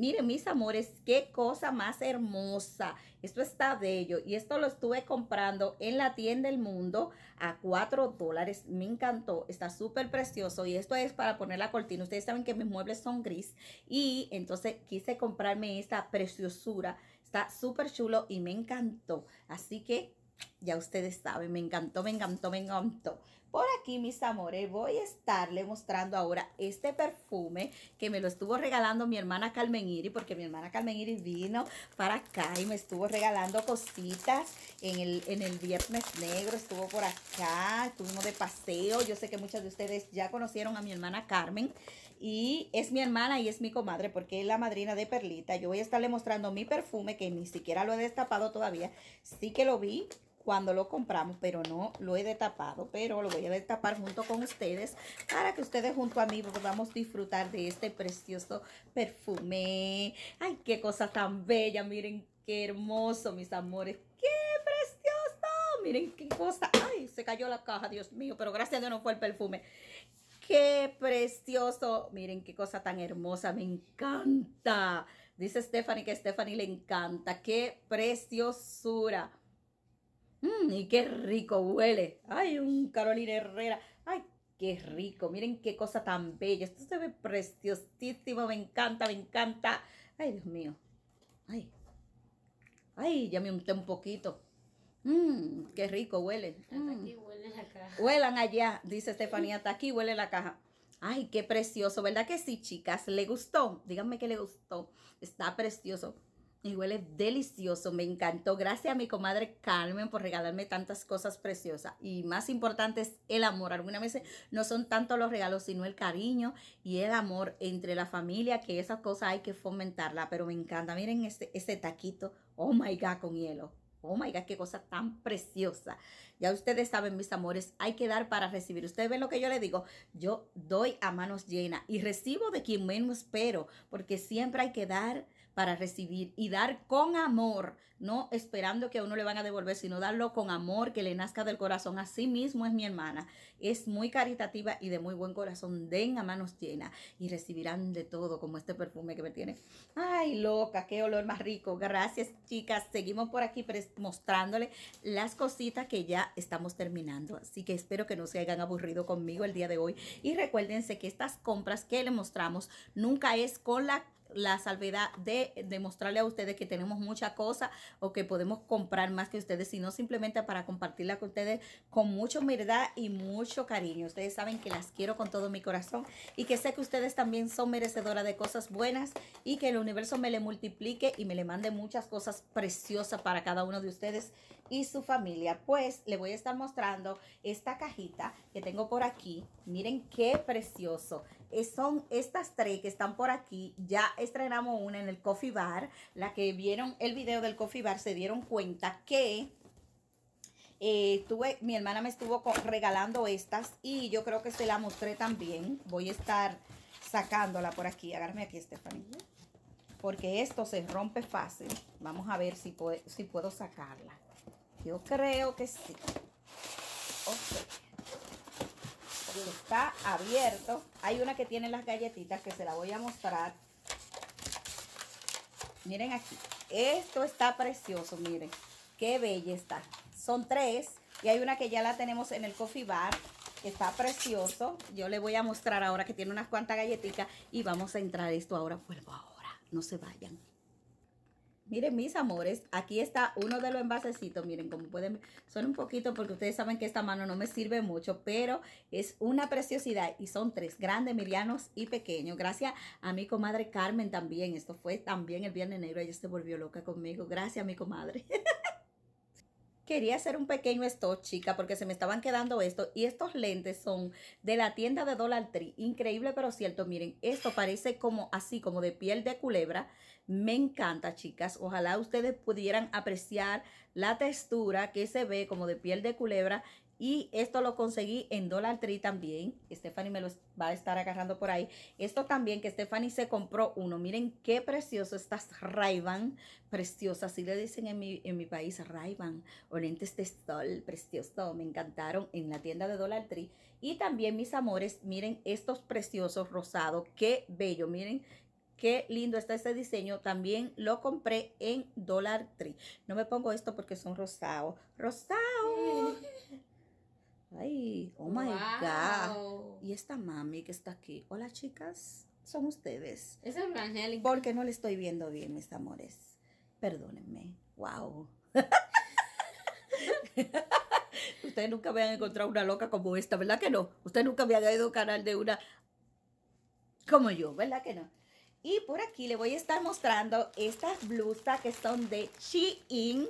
Miren, mis amores, qué cosa más hermosa. Esto está bello. Y esto lo estuve comprando en la tienda del mundo a 4 dólares. Me encantó. Está súper precioso. Y esto es para poner la cortina. Ustedes saben que mis muebles son gris. Y entonces quise comprarme esta preciosura. Está súper chulo y me encantó. Así que ya ustedes saben, me encantó, me encantó, me encantó. Por aquí, mis amores, voy a estarle mostrando ahora este perfume que me lo estuvo regalando mi hermana Carmen Iri, porque mi hermana Carmen Iri vino para acá y me estuvo regalando cositas en el, Viernes Negro, estuvo por acá, estuvimos de paseo. Yo sé que muchas de ustedes ya conocieron a mi hermana Carmen y es mi hermana y es mi comadre porque es la madrina de Perlita. Yo voy a estarle mostrando mi perfume que ni siquiera lo he destapado todavía. Sí que lo vi cuando lo compramos, pero no lo he destapado, pero lo voy a destapar junto con ustedes para que ustedes junto a mí podamos disfrutar de este precioso perfume. ¡Ay, qué cosa tan bella! Miren qué hermoso, mis amores. ¡Qué precioso! Miren qué cosa. ¡Ay, se cayó la caja, Dios mío! Pero gracias a Dios no fue el perfume. ¡Qué precioso! Miren qué cosa tan hermosa, me encanta. Dice Stephanie que a Stephanie le encanta. ¡Qué preciosura! Mm, y qué rico huele. Ay, un Carolina Herrera. Ay, qué rico. Miren qué cosa tan bella. Esto se ve preciosísimo. Me encanta, me encanta. Ay, Dios mío. Ay. Ay, ya me unté un poquito. Mmm, qué rico huele. Hasta mm. aquí huele la caja. Huelan allá, dice Estefanía. está aquí huele la caja. Ay, qué precioso, ¿verdad que sí, chicas? ¿Le gustó? Díganme que le gustó. Está precioso y huele delicioso, me encantó. Gracias a mi comadre Carmen por regalarme tantas cosas preciosas. Y más importante es el amor. Algunas veces no son tanto los regalos, sino el cariño y el amor entre la familia, que esas cosas hay que fomentarla. Pero me encanta. Miren este, este taquito. Oh my God, con hielo. Oh my God, qué cosa tan preciosa. Ya ustedes saben, mis amores, hay que dar para recibir. Ustedes ven lo que yo les digo. Yo doy a manos llenas y recibo de quien menos espero, porque siempre hay que dar para recibir y dar con amor, no esperando que a uno le van a devolver, sino darlo con amor que le nazca del corazón. Así mismo es mi hermana. Es muy caritativa y de muy buen corazón. Den a manos llenas y recibirán de todo, como este perfume que me tiene. Ay, loca, qué olor más rico. Gracias, chicas. Seguimos por aquí mostrándole las cositas que ya estamos terminando. Así que espero que no se hayan aburrido conmigo el día de hoy. Y recuérdense que estas compras que le mostramos nunca es con la la salvedad de demostrarle a ustedes que tenemos mucha cosa o que podemos comprar más que ustedes, sino simplemente para compartirla con ustedes con mucha humildad y mucho cariño. Ustedes saben que las quiero con todo mi corazón y que sé que ustedes también son merecedoras de cosas buenas y que el universo me le multiplique y me le mande muchas cosas preciosas para cada uno de ustedes y su familia. Pues le voy a estar mostrando esta cajita que tengo por aquí. Miren qué precioso. Eh, son estas tres que están por aquí. Ya estrenamos una en el Coffee Bar. La que vieron el video del Coffee Bar se dieron cuenta que eh, tuve, mi hermana me estuvo regalando estas y yo creo que se la mostré también. Voy a estar sacándola por aquí. agarme aquí, Estefanía. Porque esto se rompe fácil. Vamos a ver si, puedo, si puedo sacarla. Yo creo que sí. Okay está abierto. Hay una que tiene las galletitas que se la voy a mostrar. Miren aquí. Esto está precioso, miren. Qué bella está. Son tres. Y hay una que ya la tenemos en el coffee bar. Que está precioso. Yo le voy a mostrar ahora que tiene unas cuantas galletitas. Y vamos a entrar esto ahora. Vuelvo ahora. No se vayan. Miren, mis amores, aquí está uno de los envasecitos. Miren, como pueden son un poquito porque ustedes saben que esta mano no me sirve mucho, pero es una preciosidad y son tres, grandes, medianos y pequeños. Gracias a mi comadre Carmen también. Esto fue también el viernes negro, ella se volvió loca conmigo. Gracias a mi comadre. Quería hacer un pequeño esto, chica, porque se me estaban quedando esto Y estos lentes son de la tienda de Dollar Tree. Increíble, pero cierto. Miren, esto parece como así, como de piel de culebra me encanta, chicas. Ojalá ustedes pudieran apreciar la textura que se ve como de piel de culebra. Y esto lo conseguí en Dollar Tree también. Stephanie me lo va a estar agarrando por ahí. Esto también que Stephanie se compró uno. Miren qué precioso estas Ray-Ban. Preciosas. Así le dicen en mi, en mi país Ray-Ban. O lentes de sol. Precioso. Me encantaron en la tienda de Dollar Tree. Y también, mis amores, miren estos preciosos rosados. Qué bello. Miren Qué lindo está este diseño. También lo compré en Dollar Tree. No me pongo esto porque son rosados. Rosado. Ay, oh my God. Y esta mami que está aquí. Hola, chicas. Son ustedes. Es Angélica. Porque no le estoy viendo bien, mis amores. Perdónenme. Wow. Ustedes nunca han encontrado una loca como esta, ¿verdad que no? Ustedes nunca han ido a un canal de una como yo, ¿verdad que no? Y por aquí le voy a estar mostrando estas blusas que son de chi in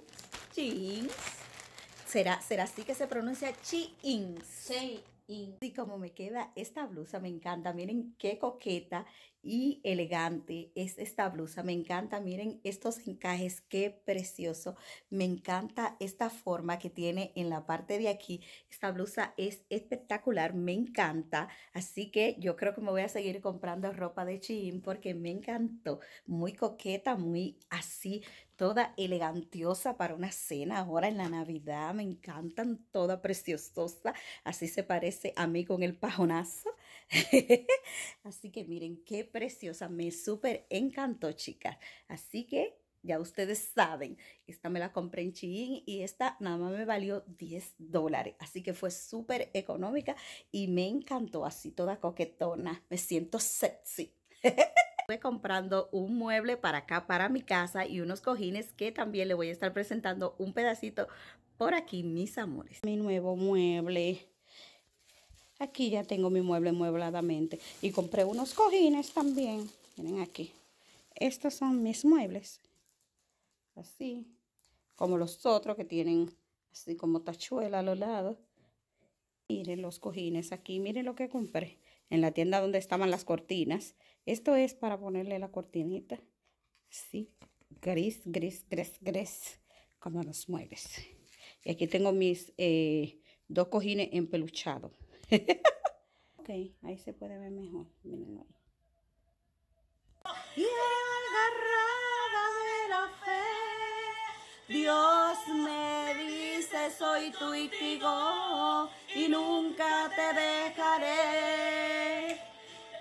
¿Será, ¿Será así que se pronuncia Shein? Sí. Y como me queda esta blusa, me encanta. Miren qué coqueta y elegante es esta blusa. Me encanta, miren estos encajes, qué precioso. Me encanta esta forma que tiene en la parte de aquí. Esta blusa es espectacular, me encanta. Así que yo creo que me voy a seguir comprando ropa de chin porque me encantó. Muy coqueta, muy así, toda elegantiosa para una cena ahora en la Navidad. Me encantan, toda preciosa. Así se parece a mí con el pajonazo. Así que miren qué preciosa, me súper encantó, chicas. Así que ya ustedes saben, esta me la compré en Chin y esta nada más me valió 10 dólares. Así que fue súper económica y me encantó así, toda coquetona. Me siento sexy. Voy comprando un mueble para acá, para mi casa y unos cojines que también le voy a estar presentando un pedacito por aquí, mis amores. Mi nuevo mueble Aquí ya tengo mi mueble muebladamente. Y compré unos cojines también. Miren aquí. Estos son mis muebles. Así. Como los otros que tienen así como tachuela a los lados. Miren los cojines aquí. Miren lo que compré. En la tienda donde estaban las cortinas. Esto es para ponerle la cortinita. Así. Gris, gris, gris, gris. Como los muebles. Y aquí tengo mis eh, dos cojines empeluchados. ok, ahí se puede ver mejor. Miren ahí. Y agarrada de la fe, Dios me dice, soy tu testigo y nunca te dejaré.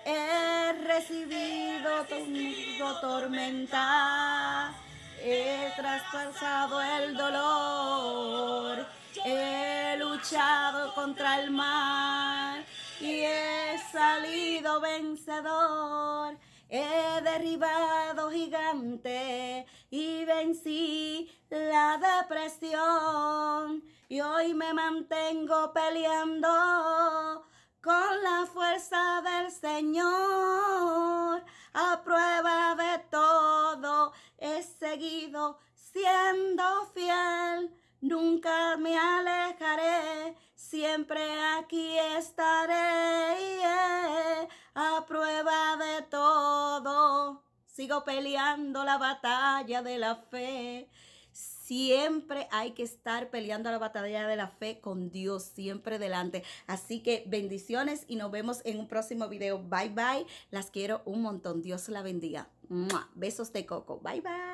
He recibido tu tormenta, he traspasado el dolor. He luchado contra el mal y he salido vencedor. He derribado gigante y vencí la depresión. Y hoy me mantengo peleando con la fuerza del Señor. A prueba de todo he seguido siendo fiel Nunca me alejaré, siempre aquí estaré, a prueba de todo. Sigo peleando la batalla de la fe. Siempre hay que estar peleando la batalla de la fe con Dios, siempre delante. Así que bendiciones y nos vemos en un próximo video. Bye bye. Las quiero un montón. Dios la bendiga. Besos de coco. Bye bye.